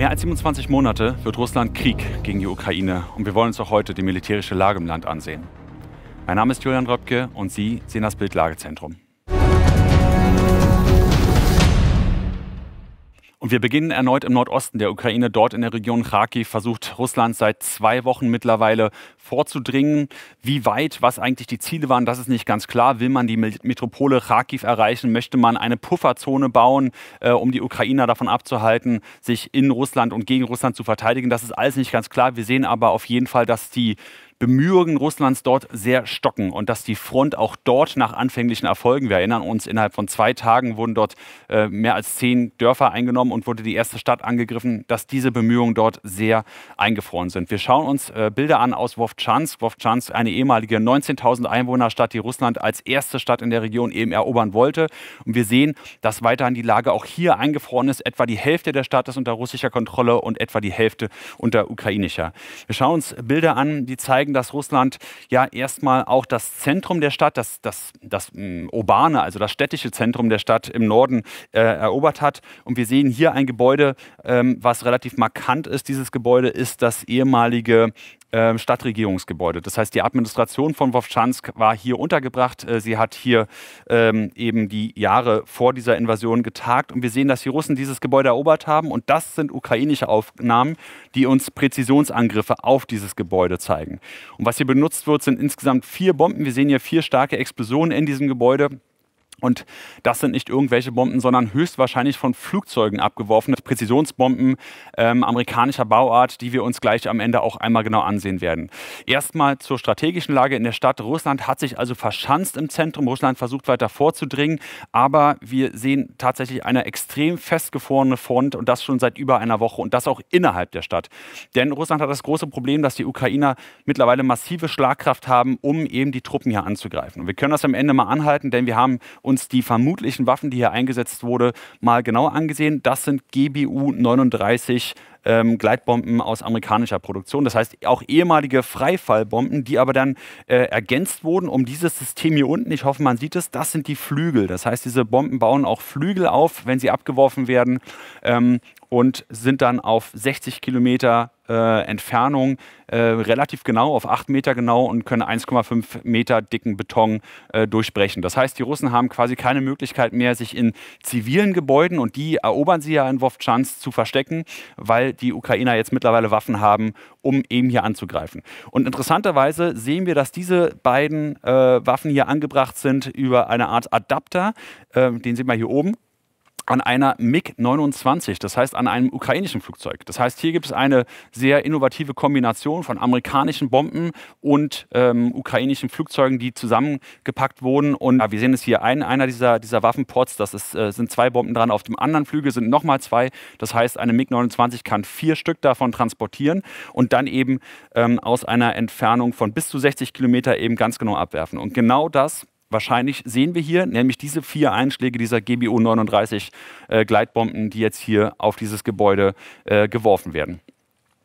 Mehr als 27 Monate wird Russland Krieg gegen die Ukraine und wir wollen uns auch heute die militärische Lage im Land ansehen. Mein Name ist Julian Röpke und Sie sehen das Bildlagezentrum. Lagezentrum. Und wir beginnen erneut im Nordosten der Ukraine. Dort in der Region Kharkiv versucht Russland seit zwei Wochen mittlerweile vorzudringen. Wie weit, was eigentlich die Ziele waren, das ist nicht ganz klar. Will man die Metropole Kharkiv erreichen? Möchte man eine Pufferzone bauen, äh, um die Ukrainer davon abzuhalten, sich in Russland und gegen Russland zu verteidigen? Das ist alles nicht ganz klar. Wir sehen aber auf jeden Fall, dass die Bemühungen Russlands dort sehr stocken und dass die Front auch dort nach anfänglichen Erfolgen, wir erinnern uns, innerhalb von zwei Tagen wurden dort äh, mehr als zehn Dörfer eingenommen und wurde die erste Stadt angegriffen, dass diese Bemühungen dort sehr eingefroren sind. Wir schauen uns äh, Bilder an aus Wovchansk. Wovchansk, eine ehemalige 19.000 Einwohnerstadt, die Russland als erste Stadt in der Region eben erobern wollte. Und wir sehen, dass weiterhin die Lage auch hier eingefroren ist. Etwa die Hälfte der Stadt ist unter russischer Kontrolle und etwa die Hälfte unter ukrainischer. Wir schauen uns Bilder an, die zeigen, zeigen, dass Russland ja erstmal auch das Zentrum der Stadt, das, das, das um, hm, urbane, also das städtische Zentrum der Stadt im Norden äh, erobert hat. Und wir sehen hier ein Gebäude, ähm, was relativ markant ist. Dieses Gebäude ist das ehemalige ähm, Stadtregierungsgebäude. Das heißt, die Administration von Wowschansk war hier untergebracht. Äh, sie hat hier ähm, eben die Jahre vor dieser Invasion getagt. Und wir sehen, dass die Russen dieses Gebäude erobert haben. Und das sind ukrainische Aufnahmen, die uns Präzisionsangriffe auf dieses Gebäude zeigen. Und was hier benutzt wird, sind insgesamt vier Bomben. Wir sehen hier vier starke Explosionen in diesem Gebäude. Und das sind nicht irgendwelche Bomben, sondern höchstwahrscheinlich von Flugzeugen abgeworfene Präzisionsbomben ähm, amerikanischer Bauart, die wir uns gleich am Ende auch einmal genau ansehen werden. Erstmal zur strategischen Lage in der Stadt. Russland hat sich also verschanzt im Zentrum. Russland versucht weiter vorzudringen, aber wir sehen tatsächlich eine extrem festgefrorene Front und das schon seit über einer Woche und das auch innerhalb der Stadt. Denn Russland hat das große Problem, dass die Ukrainer mittlerweile massive Schlagkraft haben, um eben die Truppen hier anzugreifen. Und wir können das am Ende mal anhalten, denn wir haben uns uns die vermutlichen Waffen, die hier eingesetzt wurden, mal genau angesehen. Das sind GBU 39 ähm, Gleitbomben aus amerikanischer Produktion. Das heißt, auch ehemalige Freifallbomben, die aber dann äh, ergänzt wurden um dieses System hier unten. Ich hoffe, man sieht es. Das sind die Flügel. Das heißt, diese Bomben bauen auch Flügel auf, wenn sie abgeworfen werden ähm, und sind dann auf 60 Kilometer äh, Entfernung äh, relativ genau auf 8 Meter genau und können 1,5 Meter dicken Beton äh, durchbrechen. Das heißt, die Russen haben quasi keine Möglichkeit mehr, sich in zivilen Gebäuden, und die erobern sie ja in Wovchansk, zu verstecken, weil die Ukrainer jetzt mittlerweile Waffen haben, um eben hier anzugreifen. Und interessanterweise sehen wir, dass diese beiden äh, Waffen hier angebracht sind über eine Art Adapter. Äh, den sieht man hier oben an einer MiG-29, das heißt an einem ukrainischen Flugzeug. Das heißt, hier gibt es eine sehr innovative Kombination von amerikanischen Bomben und ähm, ukrainischen Flugzeugen, die zusammengepackt wurden. Und ja, wir sehen es hier, ein, einer dieser, dieser Waffenpots, das ist, äh, sind zwei Bomben dran, auf dem anderen Flügel sind nochmal zwei. Das heißt, eine MiG-29 kann vier Stück davon transportieren und dann eben ähm, aus einer Entfernung von bis zu 60 Kilometer eben ganz genau abwerfen. Und genau das wahrscheinlich sehen wir hier, nämlich diese vier Einschläge dieser GBU 39 äh, Gleitbomben, die jetzt hier auf dieses Gebäude äh, geworfen werden.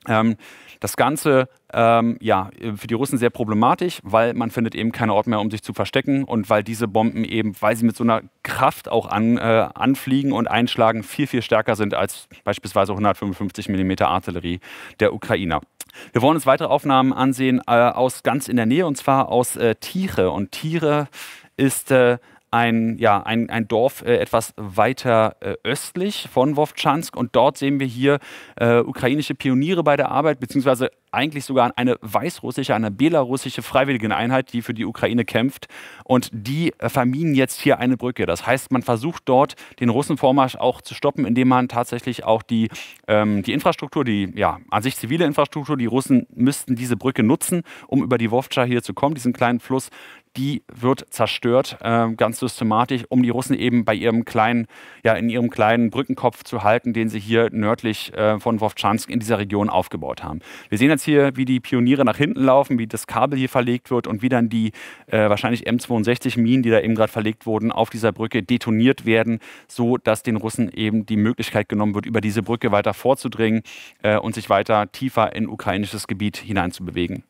Ähm, das Ganze ähm, ja, für die Russen sehr problematisch, weil man findet eben keinen Ort mehr, um sich zu verstecken und weil diese Bomben eben, weil sie mit so einer Kraft auch an, äh, anfliegen und einschlagen, viel, viel stärker sind als beispielsweise 155 mm Artillerie der Ukrainer. Wir wollen uns weitere Aufnahmen ansehen äh, aus ganz in der Nähe und zwar aus äh, Tiere. Und Tiere ist äh, ein, ja, ein, ein Dorf äh, etwas weiter äh, östlich von Wovchansk. Und dort sehen wir hier äh, ukrainische Pioniere bei der Arbeit, beziehungsweise eigentlich sogar eine weißrussische, eine belarussische Freiwilligeneinheit, die für die Ukraine kämpft. Und die äh, verminen jetzt hier eine Brücke. Das heißt, man versucht dort den Russenvormarsch auch zu stoppen, indem man tatsächlich auch die, ähm, die Infrastruktur, die ja an sich zivile Infrastruktur, die Russen müssten diese Brücke nutzen, um über die Wovcha hier zu kommen, diesen kleinen Fluss, die wird zerstört, äh, ganz systematisch, um die Russen eben bei ihrem kleinen, ja, in ihrem kleinen Brückenkopf zu halten, den sie hier nördlich äh, von Wovchansk in dieser Region aufgebaut haben. Wir sehen jetzt hier, wie die Pioniere nach hinten laufen, wie das Kabel hier verlegt wird und wie dann die äh, wahrscheinlich M62-Minen, die da eben gerade verlegt wurden, auf dieser Brücke detoniert werden, so dass den Russen eben die Möglichkeit genommen wird, über diese Brücke weiter vorzudringen äh, und sich weiter tiefer in ukrainisches Gebiet hineinzubewegen.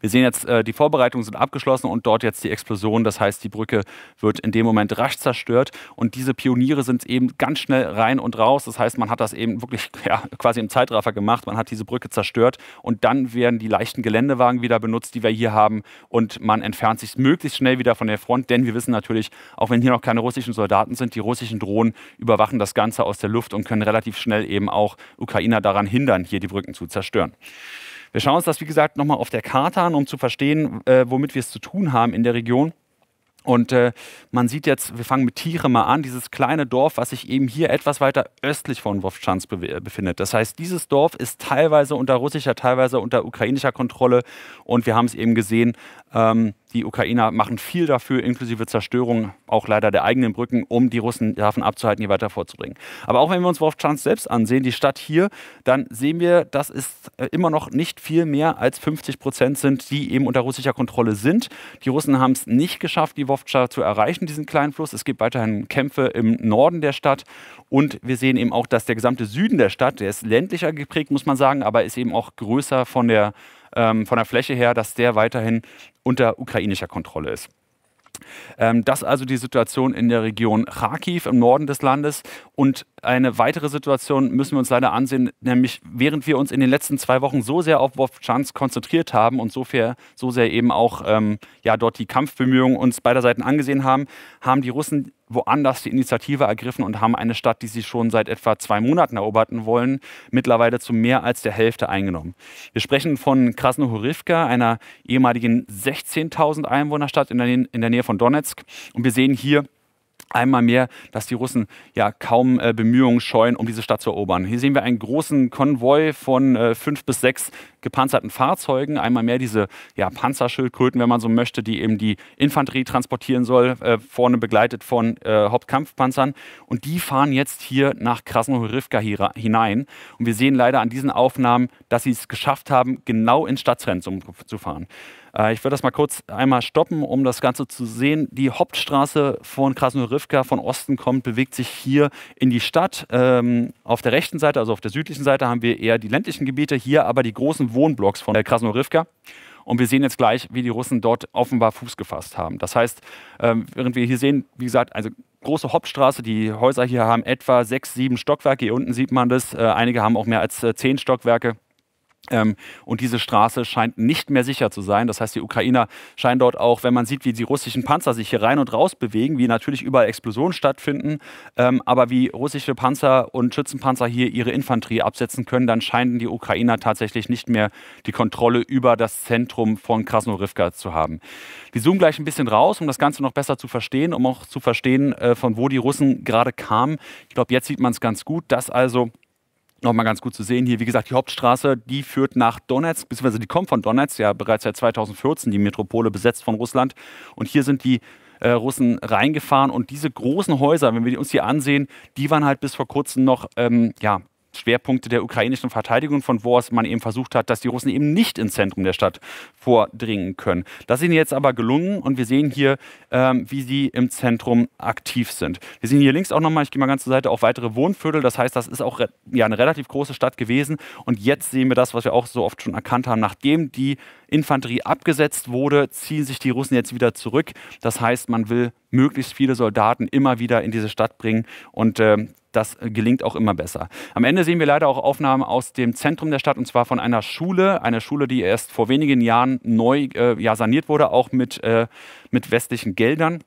Wir sehen jetzt, äh, die Vorbereitungen sind abgeschlossen und dort jetzt die Explosion. Das heißt, die Brücke wird in dem Moment rasch zerstört. Und diese Pioniere sind eben ganz schnell rein und raus. Das heißt, man hat das eben wirklich ja, quasi im Zeitraffer gemacht. Man hat diese Brücke zerstört und dann werden die leichten Geländewagen wieder benutzt, die wir hier haben. Und man entfernt sich möglichst schnell wieder von der Front, denn wir wissen natürlich, auch wenn hier noch keine russischen Soldaten sind, die russischen Drohnen überwachen das Ganze aus der Luft und können relativ schnell eben auch Ukrainer daran hindern, hier die Brücken zu zerstören. Wir schauen uns das, wie gesagt, nochmal auf der Karte an, um zu verstehen, äh, womit wir es zu tun haben in der Region. Und äh, man sieht jetzt, wir fangen mit Tiere mal an, dieses kleine Dorf, was sich eben hier etwas weiter östlich von Wovschansk be äh, befindet. Das heißt, dieses Dorf ist teilweise unter russischer, teilweise unter ukrainischer Kontrolle. Und wir haben es eben gesehen, ähm, die Ukrainer machen viel dafür, inklusive Zerstörung auch leider der eigenen Brücken, um die Russen davon abzuhalten, hier weiter vorzudringen. Aber auch wenn wir uns Wolfschanz selbst ansehen, die Stadt hier, dann sehen wir, das ist äh, immer noch nicht viel mehr als 50 Prozent sind, die eben unter russischer Kontrolle sind. Die Russen haben es nicht geschafft, die Wovcha zu erreichen, diesen kleinen Fluss. Es gibt weiterhin Kämpfe im Norden der Stadt und wir sehen eben auch, dass der gesamte Süden der Stadt, der ist ländlicher geprägt, muss man sagen, aber ist eben auch größer von der ähm, von der Fläche her, dass der weiterhin unter ukrainischer Kontrolle ist. Ähm, das also die Situation in der Region Kharkiv im Norden des Landes. Und eine weitere Situation müssen wir uns leider ansehen, nämlich während wir uns in den letzten zwei Wochen so sehr auf Wolfschanz konzentriert haben und so, viel, so sehr eben auch ähm, ja, dort die Kampfbemühungen uns beider Seiten angesehen haben, haben die Russen woanders die Initiative ergriffen und haben eine Stadt, die sie schon seit etwa zwei Monaten eroberten wollen, mittlerweile zu mehr als der Hälfte eingenommen. Wir sprechen von Krasnohorivka, einer ehemaligen 16.000 Einwohnerstadt in der, Nähe von Donetsk. Und wir sehen hier, einmal mehr, dass die Russen ja kaum äh, Bemühungen scheuen, um diese Stadt zu erobern. Hier sehen wir einen großen Konvoi von äh, fünf bis sechs gepanzerten Fahrzeugen. Einmal mehr diese ja, Panzerschildkröten, wenn man so möchte, die eben die Infanterie transportieren soll, äh, vorne begleitet von äh, Hauptkampfpanzern. Und die fahren jetzt hier nach Krasnohorivka hinein. Und wir sehen leider an diesen Aufnahmen, dass sie es geschafft haben, genau ins Stadtzentrum zu fahren. Äh, ich würde das mal kurz einmal stoppen, um das Ganze zu sehen. Die Hauptstraße von Krasnodrivka von Osten kommt, bewegt sich hier in die Stadt. Ähm, auf der rechten Seite, also auf der südlichen Seite, haben wir eher die ländlichen Gebiete, hier aber die großen Wohnblocks von äh, Krasnodrivka. Und wir sehen jetzt gleich, wie die Russen dort offenbar Fuß gefasst haben. Das heißt, ähm, während wir hier sehen, wie gesagt, also große Hauptstraße, die Häuser hier haben etwa sechs, sieben Stockwerke. Hier unten sieht man das. Äh, einige haben auch mehr als äh, zehn Stockwerke. Ähm, und diese Straße scheint nicht mehr sicher zu sein. Das heißt, die Ukrainer scheinen dort auch, wenn man sieht, wie die russischen Panzer sich hier rein und raus bewegen, wie natürlich überall Explosionen stattfinden, ähm, aber wie russische Panzer und Schützenpanzer hier ihre Infanterie absetzen können, dann scheinen die Ukrainer tatsächlich nicht mehr die Kontrolle über das Zentrum von Krasnodrivka zu haben. Wir zoomen gleich ein bisschen raus, um das Ganze noch besser zu verstehen, um auch zu verstehen, äh, von wo die Russen gerade kamen. Ich glaube, jetzt sieht man es ganz gut, dass also nochmal ganz gut zu sehen hier. Wie gesagt, die Hauptstraße, die führt nach Donetsk, beziehungsweise die kommt von Donetsk, ja bereits seit 2014 die Metropole besetzt von Russland. Und hier sind die äh, Russen reingefahren und diese großen Häuser, wenn wir uns hier ansehen, die waren halt bis vor kurzem noch ähm, ja, Schwerpunkte der ukrainischen Verteidigung, von wo aus man eben versucht hat, dass die Russen eben nicht ins Zentrum der Stadt vordringen können. Das ist ihnen jetzt aber gelungen und wir sehen hier, ähm, wie sie im Zentrum aktiv sind. Wir sehen hier links auch nochmal, ich gehe mal ganz zur Seite, auch weitere Wohnviertel. Das heißt, das ist auch ja, eine relativ große Stadt gewesen. Und jetzt sehen wir das, was wir auch so oft schon erkannt haben. Nachdem die Infanterie abgesetzt wurde, ziehen sich die Russen jetzt wieder zurück. Das heißt, man will möglichst viele Soldaten immer wieder in diese Stadt bringen und äh, das gelingt auch immer besser. Am Ende sehen wir leider auch Aufnahmen aus dem Zentrum der Stadt und zwar von einer Schule, einer Schule, die erst vor wenigen Jahren neu äh, ja, saniert wurde, auch mit, äh, mit westlichen Geldern.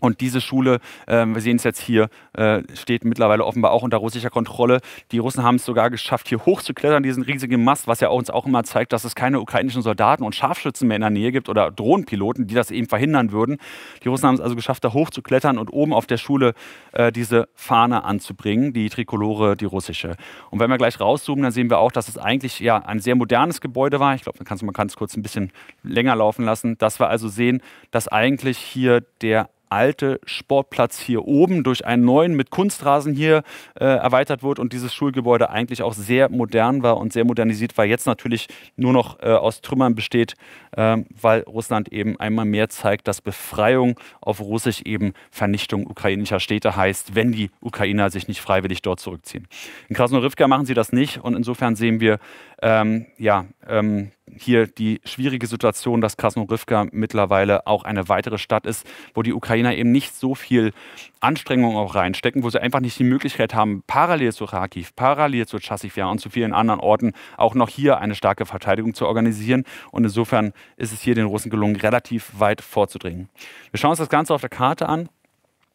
Und diese Schule, äh, wir sehen es jetzt hier, äh, steht mittlerweile offenbar auch unter russischer Kontrolle. Die Russen haben es sogar geschafft, hier hochzuklettern, diesen riesigen Mast, was ja uns auch immer zeigt, dass es keine ukrainischen Soldaten und Scharfschützen mehr in der Nähe gibt oder Drohnenpiloten, die das eben verhindern würden. Die Russen haben es also geschafft, da hochzuklettern und oben auf der Schule äh, diese Fahne anzubringen, die Trikolore, die russische. Und wenn wir gleich rauszoomen, dann sehen wir auch, dass es eigentlich ja ein sehr modernes Gebäude war. Ich glaube, man kann es kurz ein bisschen länger laufen lassen, dass wir also sehen, dass eigentlich hier der alte Sportplatz hier oben durch einen neuen mit Kunstrasen hier äh, erweitert wird und dieses Schulgebäude eigentlich auch sehr modern war und sehr modernisiert war, jetzt natürlich nur noch äh, aus Trümmern besteht, äh, weil Russland eben einmal mehr zeigt, dass Befreiung auf Russisch eben Vernichtung ukrainischer Städte heißt, wenn die Ukrainer sich nicht freiwillig dort zurückziehen. In Krasnodrivka machen sie das nicht und insofern sehen wir ähm, ja, ähm, hier die schwierige Situation, dass Krasnodrivka mittlerweile auch eine weitere Stadt ist, wo die Ukrainer eben nicht so viel Anstrengung auch reinstecken, wo sie einfach nicht die Möglichkeit haben, parallel zu Kharkiv, parallel zu Chassivja und zu vielen anderen Orten auch noch hier eine starke Verteidigung zu organisieren. Und insofern ist es hier den Russen gelungen, relativ weit vorzudringen. Wir schauen uns das Ganze auf der Karte an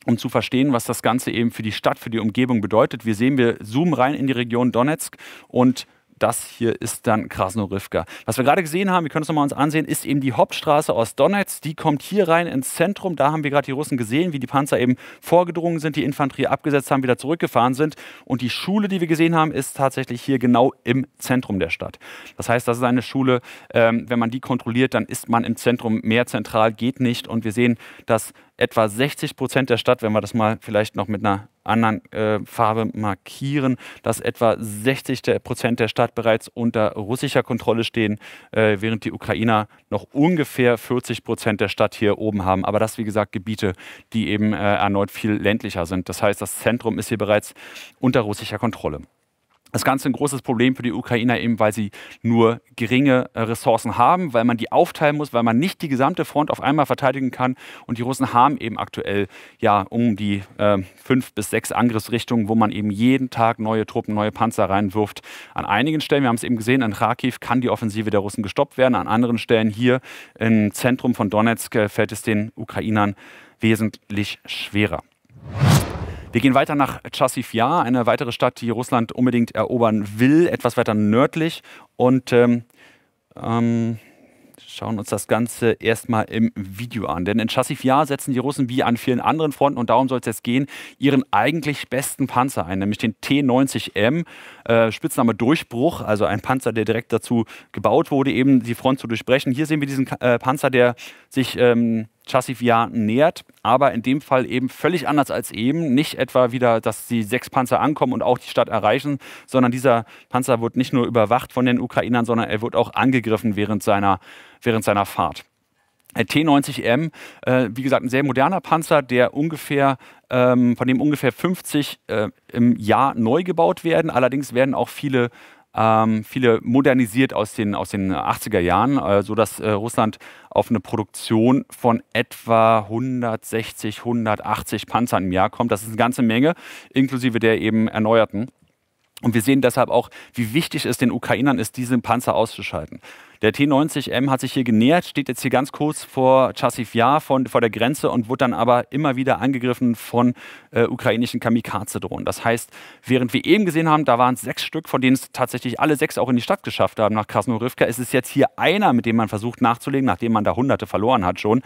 um zu verstehen, was das Ganze eben für die Stadt, für die Umgebung bedeutet. Wir sehen, wir zoomen rein in die Region Donetsk und das hier ist dann Krasnoriwka. Was wir gerade gesehen haben, wir können es nochmal uns ansehen, ist eben die Hauptstraße aus Donetsk. Die kommt hier rein ins Zentrum. Da haben wir gerade die Russen gesehen, wie die Panzer eben vorgedrungen sind, die Infanterie abgesetzt haben, wieder zurückgefahren sind. Und die Schule, die wir gesehen haben, ist tatsächlich hier genau im Zentrum der Stadt. Das heißt, das ist eine Schule, ähm, wenn man die kontrolliert, dann ist man im Zentrum. Mehr zentral geht nicht. Und wir sehen, dass etwa 60 Prozent der Stadt, wenn wir das mal vielleicht noch mit einer anderen äh, Farbe markieren, dass etwa 60 Prozent der Stadt bereits unter russischer Kontrolle stehen, äh, während die Ukrainer noch ungefähr 40 Prozent der Stadt hier oben haben. Aber das, wie gesagt, Gebiete, die eben äh, erneut viel ländlicher sind. Das heißt, das Zentrum ist hier bereits unter russischer Kontrolle das Ganze ein großes Problem für die Ukrainer eben, weil sie nur geringe äh, Ressourcen haben, weil man die aufteilen muss, weil man nicht die gesamte Front auf einmal verteidigen kann. Und die Russen haben eben aktuell ja um die äh, fünf bis sechs Angriffsrichtungen, wo man eben jeden Tag neue Truppen, neue Panzer reinwirft. An einigen Stellen, wir haben es eben gesehen, in Kharkiv kann die Offensive der Russen gestoppt werden. An anderen Stellen hier im Zentrum von Donetsk äh, fällt es den Ukrainern wesentlich schwerer. Wir gehen weiter nach Chassivya, eine weitere Stadt, die Russland unbedingt erobern will, etwas weiter nördlich. Und ähm, ähm, schauen uns das Ganze erstmal im Video an. Denn in Chassiv Yar setzen die Russen wie an vielen anderen Fronten, und darum soll es jetzt gehen, ihren eigentlich besten Panzer ein, nämlich den T-90M, äh, Spitzname Durchbruch, also ein Panzer, der direkt dazu gebaut wurde, eben die Front zu durchbrechen. Hier sehen wir diesen äh, Panzer, der sich... Ähm, Yar nähert, aber in dem Fall eben völlig anders als eben. Nicht etwa wieder, dass die sechs Panzer ankommen und auch die Stadt erreichen, sondern dieser Panzer wird nicht nur überwacht von den Ukrainern, sondern er wird auch angegriffen während seiner während seiner Fahrt. Äh, T90M, äh, wie gesagt, ein sehr moderner Panzer, der ungefähr, ähm, von dem ungefähr 50 äh, im Jahr neu gebaut werden. Allerdings werden auch viele, ähm, viele modernisiert aus den, aus den 80er Jahren, äh, sodass äh, Russland auf eine Produktion von etwa 160, 180 Panzern im Jahr kommt. Das ist eine ganze Menge, inklusive der eben erneuerten. Und wir sehen deshalb auch, wie wichtig es den Ukrainern ist, diesen Panzer auszuschalten. Der T90M hat sich hier genähert, steht jetzt hier ganz kurz vor Chassivja, von, vor der Grenze und wurde dann aber immer wieder angegriffen von äh, ukrainischen Kamikaze-Drohnen. Das heißt, während wir eben gesehen haben, da waren es sechs Stück, von denen es tatsächlich alle sechs auch in die Stadt geschafft haben nach Krasnodrivka, ist es jetzt hier einer, mit dem man versucht nachzulegen, nachdem man da Hunderte verloren hat schon.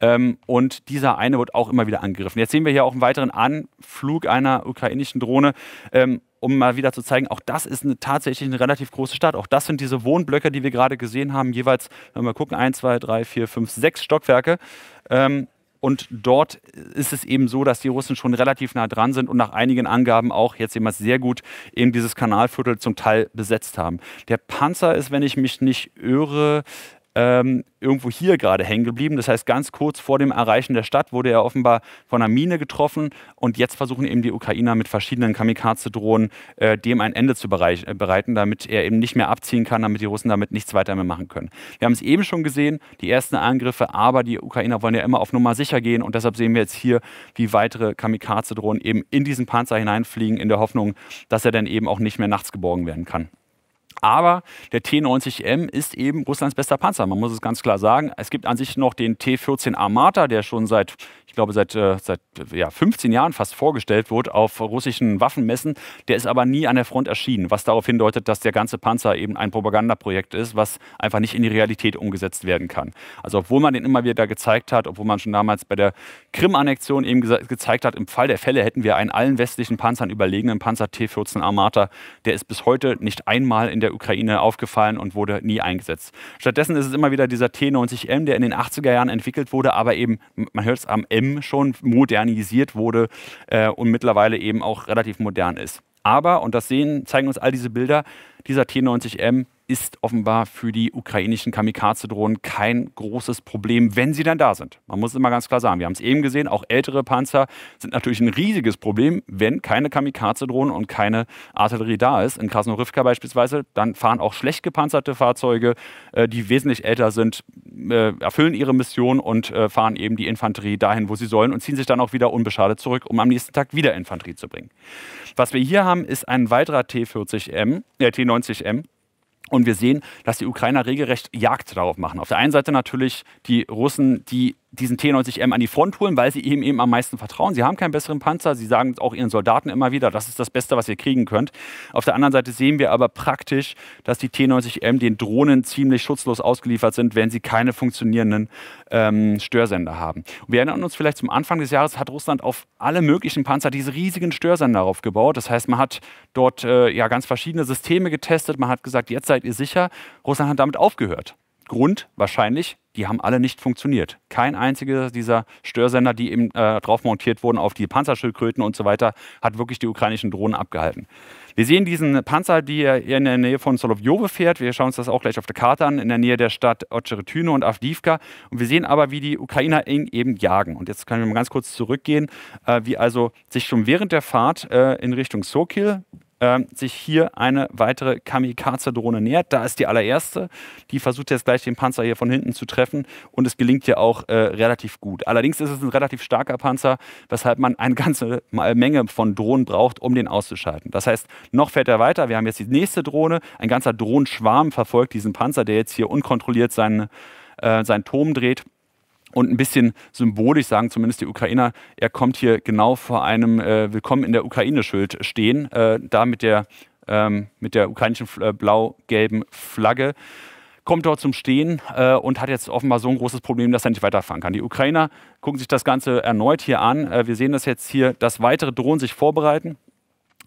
Ähm, und dieser eine wird auch immer wieder angegriffen. Jetzt sehen wir hier auch einen weiteren Anflug einer ukrainischen Drohne. Ähm, um mal wieder zu zeigen, auch das ist eine, tatsächlich eine relativ große Stadt. Auch das sind diese Wohnblöcke, die wir gerade gesehen haben gesehen haben, jeweils, wenn wir mal gucken, 1, 2, 3, 4, 5, 6 Stockwerke. Ähm, und dort ist es eben so, dass die Russen schon relativ nah dran sind und nach einigen Angaben auch jetzt jemals sehr gut eben dieses Kanalviertel zum Teil besetzt haben. Der Panzer ist, wenn ich mich nicht irre, ähm, irgendwo hier gerade hängen geblieben. Das heißt, ganz kurz vor dem Erreichen der Stadt wurde er offenbar von einer Mine getroffen und jetzt versuchen eben die Ukrainer mit verschiedenen Kamikaze-Drohnen äh, dem ein Ende zu äh, bereiten, damit er eben nicht mehr abziehen kann, damit die Russen damit nichts weiter mehr machen können. Wir haben es eben schon gesehen, die ersten Angriffe, aber die Ukrainer wollen ja immer auf Nummer sicher gehen und deshalb sehen wir jetzt hier, wie weitere Kamikaze-Drohnen eben in diesen Panzer hineinfliegen, in der Hoffnung, dass er dann eben auch nicht mehr nachts geborgen werden kann. Aber der T-90M ist eben Russlands bester Panzer. Man muss es ganz klar sagen. Es gibt an sich noch den T-14 Armata, der schon seit glaube seit, äh, seit ja, 15 Jahren fast vorgestellt wurde auf russischen Waffenmessen. Der ist aber nie an der Front erschienen, was darauf hindeutet, dass der ganze Panzer eben ein Propagandaprojekt ist, was einfach nicht in die Realität umgesetzt werden kann. Also obwohl man den immer wieder gezeigt hat, obwohl man schon damals bei der Krim-Annexion eben ge gezeigt hat, im Fall der Fälle hätten wir einen allen westlichen Panzern überlegenen Panzer T-14 Armata. Der ist bis heute nicht einmal in der Ukraine aufgefallen und wurde nie eingesetzt. Stattdessen ist es immer wieder dieser T-90M, der in den 80er Jahren entwickelt wurde, aber eben, man hört es am M eben schon modernisiert wurde äh, und mittlerweile eben auch relativ modern ist. Aber, und das sehen, zeigen uns all diese Bilder, dieser T90M ist offenbar für die ukrainischen Kamikaze-Drohnen kein großes Problem, wenn sie dann da sind. Man muss es immer ganz klar sagen. Wir haben es eben gesehen, auch ältere Panzer sind natürlich ein riesiges Problem, wenn keine Kamikaze-Drohnen und keine Artillerie da ist. In Krasnodrivka beispielsweise, dann fahren auch schlecht gepanzerte Fahrzeuge, äh, die wesentlich älter sind, äh, erfüllen ihre Mission und äh, fahren eben die Infanterie dahin, wo sie sollen und ziehen sich dann auch wieder unbeschadet zurück, um am nächsten Tag wieder Infanterie zu bringen. Was wir hier haben, ist ein weiterer T40M, äh, T90M, und wir sehen, dass die Ukrainer regelrecht Jagd darauf machen. Auf der einen Seite natürlich die Russen, die diesen T-90M an die Front holen, weil sie ihm eben am meisten vertrauen. Sie haben keinen besseren Panzer. Sie sagen auch ihren Soldaten immer wieder, das ist das Beste, was ihr kriegen könnt. Auf der anderen Seite sehen wir aber praktisch, dass die T-90M den Drohnen ziemlich schutzlos ausgeliefert sind, wenn sie keine funktionierenden ähm, Störsender haben. Und wir erinnern uns vielleicht zum Anfang des Jahres hat Russland auf alle möglichen Panzer diese riesigen Störsender aufgebaut. Das heißt, man hat dort äh, ja ganz verschiedene Systeme getestet. Man hat gesagt, jetzt seid ihr sicher. Russland hat damit aufgehört. Grund wahrscheinlich die haben alle nicht funktioniert. Kein einziger dieser Störsender, die eben äh, drauf montiert wurden auf die Panzerschildkröten und so weiter, hat wirklich die ukrainischen Drohnen abgehalten. Wir sehen diesen Panzer, der in der Nähe von Solovjove fährt. Wir schauen uns das auch gleich auf der Karte an, in der Nähe der Stadt Otscheretyne und Avdivka. Und wir sehen aber, wie die Ukrainer ihn eben jagen. Und jetzt können wir mal ganz kurz zurückgehen, äh, wie also sich schon während der Fahrt äh, in Richtung Sokil ähm, sich hier eine weitere Kamikaze-Drohne nähert. Da ist die allererste. Die versucht jetzt gleich den Panzer hier von hinten zu treffen und es gelingt ja auch äh, relativ gut. Allerdings ist es ein relativ starker Panzer, weshalb man eine ganze äh, Menge von Drohnen braucht, um den auszuschalten. Das heißt, noch fährt er weiter. Wir haben jetzt die nächste Drohne. Ein ganzer Drohnenschwarm verfolgt diesen Panzer, der jetzt hier unkontrolliert seinen, äh, seinen Turm dreht und ein bisschen symbolisch sagen zumindest die Ukrainer, er kommt hier genau vor einem äh, Willkommen in der Ukraine-Schild stehen, äh, da mit der, ähm, mit der ukrainischen äh, blau-gelben Flagge. Kommt dort zum Stehen äh, und hat jetzt offenbar so ein großes Problem, dass er nicht weiterfahren kann. Die Ukrainer gucken sich das Ganze erneut hier an. Äh, wir sehen das jetzt hier, dass weitere Drohnen sich vorbereiten.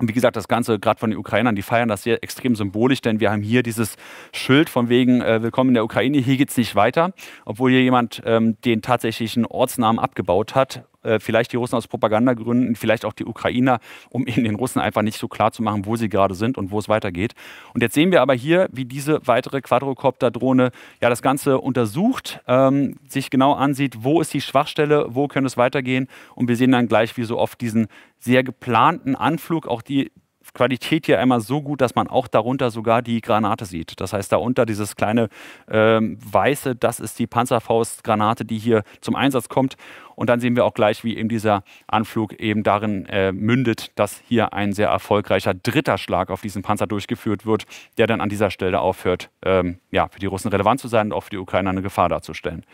Und wie gesagt, das Ganze, gerade von den Ukrainern, die feiern das sehr extrem symbolisch, denn wir haben hier dieses Schild von wegen äh, Willkommen in der Ukraine, hier geht's nicht weiter, obwohl hier jemand ähm, den tatsächlichen Ortsnamen abgebaut hat äh, vielleicht die Russen aus Propagandagründen, vielleicht auch die Ukrainer, um eben den Russen einfach nicht so klar zu machen, wo sie gerade sind und wo es weitergeht. Und jetzt sehen wir aber hier, wie diese weitere Quadrocopter-Drohne ja das Ganze untersucht, ähm, sich genau ansieht, wo ist die Schwachstelle, wo könnte es weitergehen. Und wir sehen dann gleich, wie so oft diesen sehr geplanten Anflug, auch die Qualität hier einmal so gut, dass man auch darunter sogar die Granate sieht. Das heißt, darunter dieses kleine ähm, weiße, das ist die Panzerfaustgranate, die hier zum Einsatz kommt. Und dann sehen wir auch gleich, wie eben dieser Anflug eben darin äh, mündet, dass hier ein sehr erfolgreicher dritter Schlag auf diesen Panzer durchgeführt wird, der dann an dieser Stelle aufhört, ähm, ja, für die Russen relevant zu sein und auch für die Ukrainer eine Gefahr darzustellen.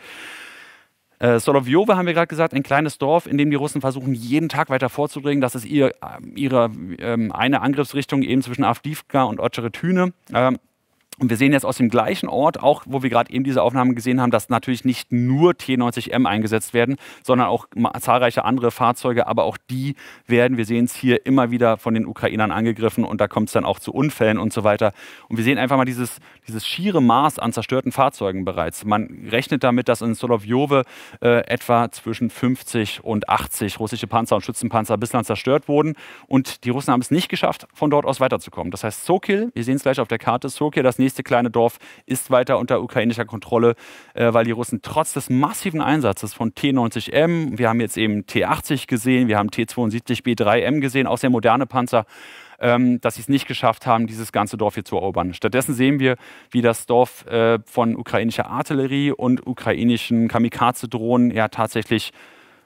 Äh, Solovjowe haben wir gerade gesagt, ein kleines Dorf, in dem die Russen versuchen, jeden Tag weiter vorzudringen. Das ist ihr, ähm, ihre ähm, eine Angriffsrichtung eben zwischen Avdivka und Otscheretyne. Ähm, und wir sehen jetzt aus dem gleichen Ort, auch wo wir gerade eben diese Aufnahmen gesehen haben, dass natürlich nicht nur T90M eingesetzt werden, sondern auch zahlreiche andere Fahrzeuge. Aber auch die werden, wir sehen es hier, immer wieder von den Ukrainern angegriffen und da kommt es dann auch zu Unfällen und so weiter. Und wir sehen einfach mal dieses, dieses schiere Maß an zerstörten Fahrzeugen bereits. Man rechnet damit, dass in Solovjowe äh, etwa zwischen 50 und 80 russische Panzer und Schützenpanzer bislang zerstört wurden. Und die Russen haben es nicht geschafft, von dort aus weiterzukommen. Das heißt, Sokil, wir sehen es gleich auf der Karte, Sokil, das nächste nächste kleine Dorf ist weiter unter ukrainischer Kontrolle, äh, weil die Russen trotz des massiven Einsatzes von T90M, wir haben jetzt eben T80 gesehen, wir haben T72B3M gesehen, auch sehr moderne Panzer, ähm, dass sie es nicht geschafft haben, dieses ganze Dorf hier zu erobern. Stattdessen sehen wir, wie das Dorf äh, von ukrainischer Artillerie und ukrainischen Kamikaze-Drohnen ja tatsächlich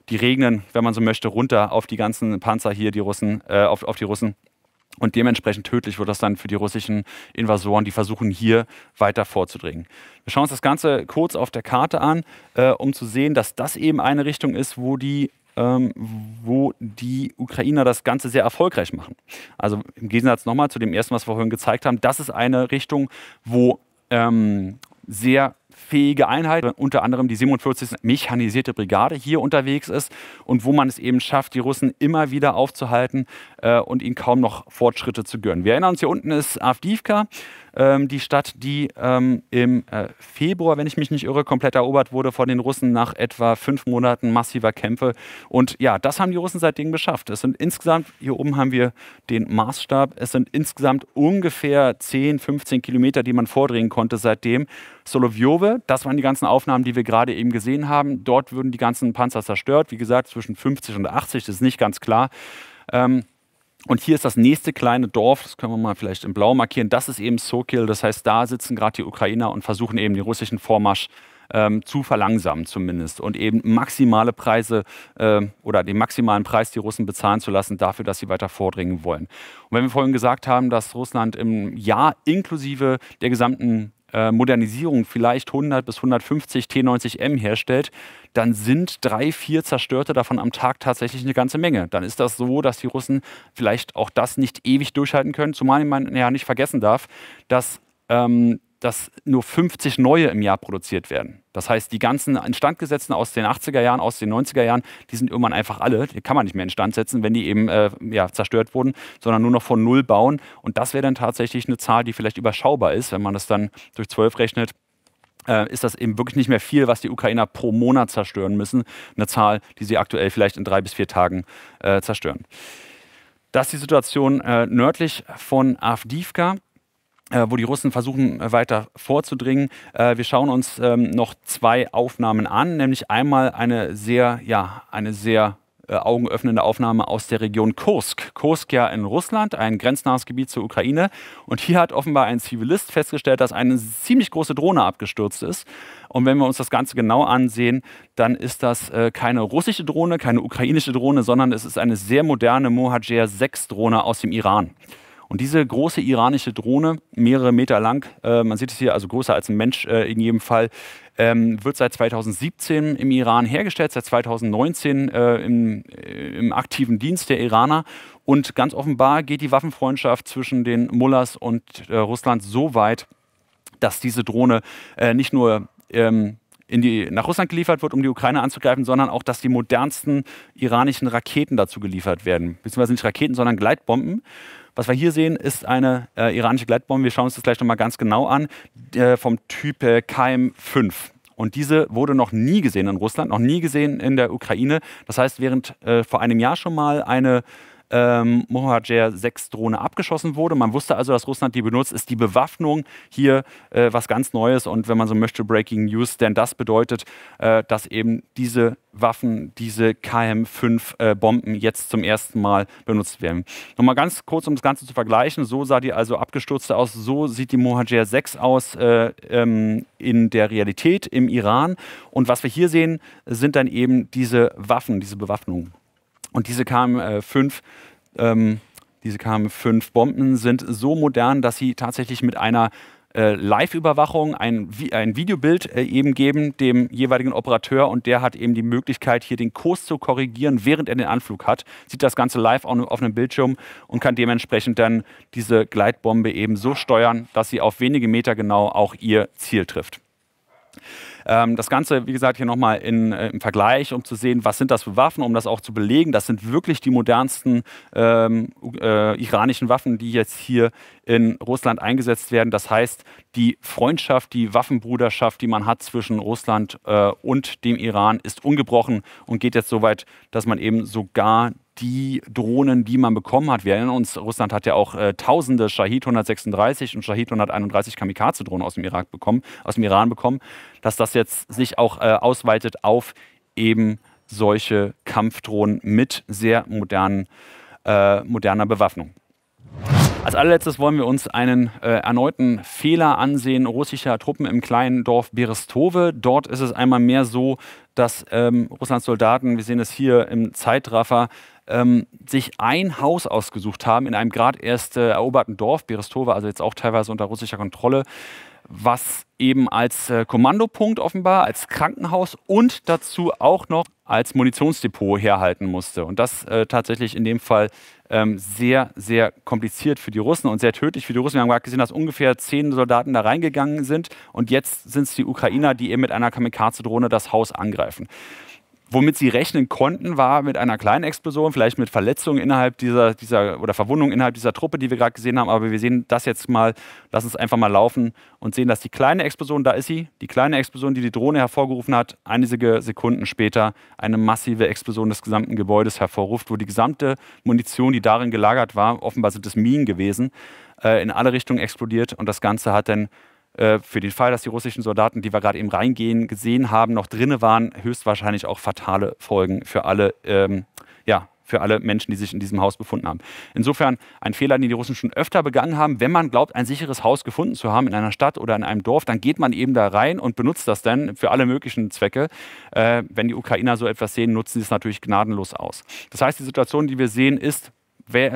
die regnen, wenn man so möchte, runter auf die ganzen Panzer hier, die Russen, äh, auf, auf die Russen und dementsprechend tödlich wird das dann für die russischen Invasoren, die versuchen hier weiter vorzudringen. Wir schauen uns das Ganze kurz auf der Karte an, äh, um zu sehen, dass das eben eine Richtung ist, wo die ähm, wo die Ukrainer das Ganze sehr erfolgreich machen. Also im Gegensatz nochmal zu dem ersten, was wir vorhin gezeigt haben, das ist eine Richtung, wo ähm, sehr fähige Einheit, unter anderem die 47. Mechanisierte Brigade hier unterwegs ist und wo man es eben schafft, die Russen immer wieder aufzuhalten äh, und ihnen kaum noch Fortschritte zu gönnen. Wir erinnern uns, hier unten ist Avdivka ähm, die Stadt, die ähm, im äh, Februar, wenn ich mich nicht irre, komplett erobert wurde von den Russen nach etwa fünf Monaten massiver Kämpfe. Und ja, das haben die Russen seitdem geschafft. Es sind insgesamt, hier oben haben wir den Maßstab, es sind insgesamt ungefähr 10, 15 Kilometer, die man vordringen konnte seitdem. Solovjove, das waren die ganzen Aufnahmen, die wir gerade eben gesehen haben. Dort würden die ganzen Panzer zerstört. Wie gesagt, zwischen 50 und 80, das ist nicht ganz klar. Ähm, und hier ist das nächste kleine Dorf, das können wir mal vielleicht in Blau markieren. Das ist eben Sokil, das heißt, da sitzen gerade die Ukrainer und versuchen eben den russischen Vormarsch ähm, zu verlangsamen zumindest und eben maximale Preise äh, oder den maximalen Preis die Russen bezahlen zu lassen dafür, dass sie weiter vordringen wollen. Und wenn wir vorhin gesagt haben, dass Russland im Jahr inklusive der gesamten äh, Modernisierung vielleicht 100 bis 150 T90M herstellt, dann sind drei, vier Zerstörte davon am Tag tatsächlich eine ganze Menge. Dann ist das so, dass die Russen vielleicht auch das nicht ewig durchhalten können, zumal man ja nicht vergessen darf, dass ähm, dass nur 50 neue im Jahr produziert werden. Das heißt, die ganzen Instandgesetzten aus den 80er Jahren, aus den 90er Jahren, die sind irgendwann einfach alle, die kann man nicht mehr instand setzen, wenn die eben äh, ja, zerstört wurden, sondern nur noch von null bauen. Und das wäre dann tatsächlich eine Zahl, die vielleicht überschaubar ist, wenn man das dann durch 12 rechnet. Äh, ist das eben wirklich nicht mehr viel, was die Ukrainer pro Monat zerstören müssen? Eine Zahl, die sie aktuell vielleicht in drei bis vier Tagen äh, zerstören. Das ist die Situation äh, nördlich von Avdivka. Äh, wo die Russen versuchen äh, weiter vorzudringen. Äh, wir schauen uns ähm, noch zwei Aufnahmen an, nämlich einmal eine sehr, ja, eine sehr augenöffnende Aufnahme aus der Region Kursk. Kursk ja in Russland, ein grenznahes Gebiet zur Ukraine. Und hier hat offenbar ein Zivilist festgestellt, dass eine ziemlich große Drohne abgestürzt ist. Und wenn wir uns das Ganze genau ansehen, dann ist das äh, keine russische Drohne, keine ukrainische Drohne, sondern es ist eine sehr moderne Mohajer 6-Drohne aus dem Iran. Und diese große iranische Drohne, mehrere Meter lang, äh, man sieht es hier, also größer als ein Mensch äh, in jedem Fall, ähm, wird seit 2017 im Iran hergestellt, seit 2019 äh, im, äh, im, aktiven Dienst der Iraner. Und ganz offenbar geht die Waffenfreundschaft zwischen den Mullahs und äh, Russland so weit, dass diese Drohne äh, nicht nur ähm, in die, nach Russland geliefert wird, um die Ukraine anzugreifen, sondern auch, dass die modernsten iranischen Raketen dazu geliefert werden. Beziehungsweise nicht Raketen, sondern Gleitbomben. Was wir hier sehen, ist eine äh, iranische Gleitbombe. Wir schauen uns das gleich nochmal ganz genau an. Äh, vom Typ äh, KM-5. Und diese wurde noch nie gesehen in Russland, noch nie gesehen in der Ukraine. Das heißt, während äh, vor einem Jahr schon mal eine ähm, Mohajer 6 Drohne abgeschossen wurde. Man wusste also, dass Russland die benutzt. Ist die Bewaffnung hier äh, was ganz Neues und wenn man so möchte, Breaking News, denn das bedeutet, äh, dass eben diese Waffen, diese KM-5-Bomben äh, jetzt zum ersten Mal benutzt werden. Nochmal ganz kurz, um das Ganze zu vergleichen. So sah die also abgestürzte aus, so sieht die Mohajer 6 aus äh, ähm, in der Realität im Iran. Und was wir hier sehen, sind dann eben diese Waffen, diese Bewaffnungen. Und diese kamen äh, fünf. Ähm, diese kamen fünf Bomben, sind so modern, dass sie tatsächlich mit einer äh, Live-Überwachung ein, ein Videobild äh, eben geben dem jeweiligen Operateur und der hat eben die Möglichkeit, hier den Kurs zu korrigieren, während er den Anflug hat, sieht das Ganze live auf, auf einem Bildschirm und kann dementsprechend dann diese Gleitbombe eben so steuern, dass sie auf wenige Meter genau auch ihr Ziel trifft. Ähm, das Ganze, wie gesagt, hier nochmal äh, im Vergleich, um zu sehen, was sind das für Waffen, um das auch zu belegen. Das sind wirklich die modernsten ähm, äh, iranischen Waffen, die jetzt hier in Russland eingesetzt werden. Das heißt, die Freundschaft, die Waffenbruderschaft, die man hat zwischen Russland äh, und dem Iran, ist ungebrochen und geht jetzt so weit, dass man eben sogar die Drohnen, die man bekommen hat. Wir erinnern uns, Russland hat ja auch äh, tausende Shahid 136 und Shahid 131 Kamikaze-Drohnen aus dem Irak bekommen, aus dem Iran bekommen, dass das jetzt sich auch äh, ausweitet auf eben solche Kampfdrohnen mit sehr modernen, äh, moderner Bewaffnung. Als allerletztes wollen wir uns einen äh, erneuten Fehler ansehen russischer Truppen im kleinen Dorf Berestove. Dort ist es einmal mehr so, dass ähm, Russlands Soldaten, wir sehen es hier im Zeitraffer, ähm, sich ein Haus ausgesucht haben in einem gerade erst äh, eroberten Dorf, Berestova, also jetzt auch teilweise unter russischer Kontrolle, was eben als äh, Kommandopunkt offenbar, als Krankenhaus und dazu auch noch als Munitionsdepot herhalten musste. Und das äh, tatsächlich in dem Fall ähm, sehr, sehr kompliziert für die Russen und sehr tödlich für die Russen. Wir haben gerade gesehen, dass ungefähr zehn Soldaten da reingegangen sind und jetzt sind es die Ukrainer, die eben mit einer Kamikaze-Drohne das Haus angreifen. Womit sie rechnen konnten, war mit einer kleinen Explosion, vielleicht mit Verletzungen innerhalb dieser, dieser oder Verwundungen innerhalb dieser Truppe, die wir gerade gesehen haben. Aber wir sehen das jetzt mal, lass uns einfach mal laufen und sehen, dass die kleine Explosion, da ist sie, die kleine Explosion, die die Drohne hervorgerufen hat, einige Sekunden später eine massive Explosion des gesamten Gebäudes hervorruft, wo die gesamte Munition, die darin gelagert war, offenbar sind es Minen gewesen, äh, in alle Richtungen explodiert und das Ganze hat dann äh, für den Fall, dass die russischen Soldaten, die wir gerade eben reingehen, gesehen haben, noch drinne waren, höchstwahrscheinlich auch fatale Folgen für alle, ähm, ja, für alle Menschen, die sich in diesem Haus befunden haben. Insofern ein Fehler, den die Russen schon öfter begangen haben. Wenn man glaubt, ein sicheres Haus gefunden zu haben in einer Stadt oder in einem Dorf, dann geht man eben da rein und benutzt das dann für alle möglichen Zwecke. Äh, wenn die Ukrainer so etwas sehen, nutzen sie es natürlich gnadenlos aus. Das heißt, die Situation, die wir sehen, ist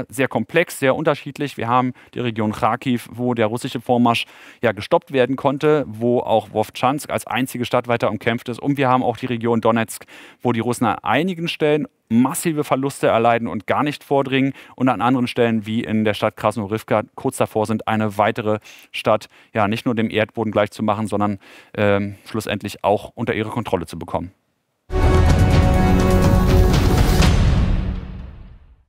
sehr komplex, sehr unterschiedlich. Wir haben die Region Kharkiv, wo der russische Vormarsch ja gestoppt werden konnte, wo auch Wovchansk als einzige Stadt weiter umkämpft ist. Und wir haben auch die Region Donetsk, wo die Russen an einigen Stellen massive Verluste erleiden und gar nicht vordringen. Und an anderen Stellen, wie in der Stadt Krasnodar kurz davor sind, eine weitere Stadt ja nicht nur dem Erdboden gleich zu machen, sondern ähm, schlussendlich auch unter ihre Kontrolle zu bekommen.